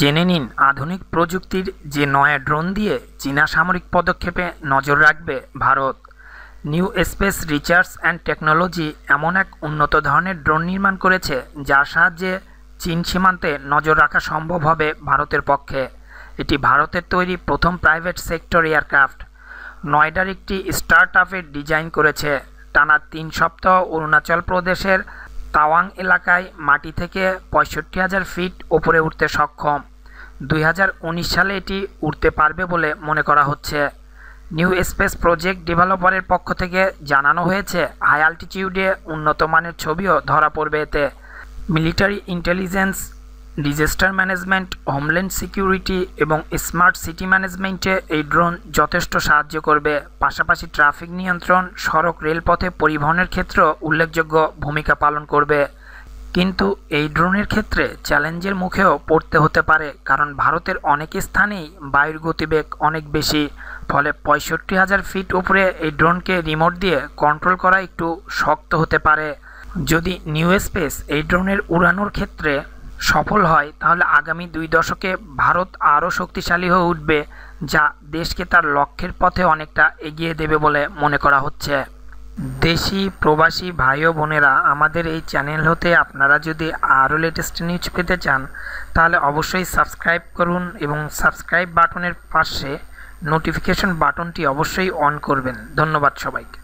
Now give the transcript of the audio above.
জেনে নিন আধুনিক প্রযুক্তির যে নয়া ড্রোন দিয়ে চীনা সামরিক পদক্ষেপে নজর রাখবে Bharat new space research and technology এমন এক উন্নত ধরনের ড্রোন নির্মাণ করেছে যার সাহায্যে চীন সীমান্তে নজর রাখা সম্ভব হবে ভারতের পক্ষে এটি ভারতের তৈরি প্রথম প্রাইভেট সেক্টর এয়ারক্রাফট নয়ডার একটি স্টার্ট ডিজাইন করেছে টানা তিন সপ্তাহ অরুণাচল প্রদেশের তাওয়াং এলাকায় মাটি থেকে পঁয়ষট্টি হাজার ফিট ওপরে উঠতে সক্ষম দুই সালে এটি উঠতে পারবে বলে মনে করা হচ্ছে নিউ স্পেস প্রজেক্ট ডেভেলপারের পক্ষ থেকে জানানো হয়েছে হাই আল্টিটিউডে উন্নত মানের ছবিও ধরা পড়বে এতে military intelligence disaster management homeland security এবং স্মার্ট সিটি ম্যানেজমেন্টে এই ড্রোন যথেষ্ট সাহায্য করবে পাশাপাশি ট্রাফিক নিয়ন্ত্রণ সড়ক রেলপথে পরিবহনের ক্ষেত্র উল্লেখযোগ্য ভূমিকা পালন করবে কিন্তু এই ড্রোনের ক্ষেত্রে চ্যালেঞ্জের মুখেও পড়তে হতে পারে কারণ ভারতের অনেক স্থানেই বায়ুর গতিবেগ অনেক বেশি ফলে পঁয়ষট্টি হাজার ফিট উপরে এই ড্রোনকে রিমোট দিয়ে কন্ট্রোল করা একটু শক্ত হতে পারে যদি নিউ স্পেস এই ড্রোনের উড়ানোর ক্ষেত্রে সফল হয় তাহলে আগামী দুই দশকে ভারত আরও শক্তিশালী হয়ে উঠবে যা দেশকে তার লক্ষ্যের পথে অনেকটা এগিয়ে দেবে বলে মনে করা হচ্ছে দেশি প্রবাসী ভাই ও বোনেরা আমাদের এই চ্যানেল হতে আপনারা যদি আরও লেটেস্ট নিউজ পেতে চান তাহলে অবশ্যই সাবস্ক্রাইব করুন এবং সাবস্ক্রাইব বাটনের পাশে নোটিফিকেশন বাটনটি অবশ্যই অন করবেন ধন্যবাদ সবাইকে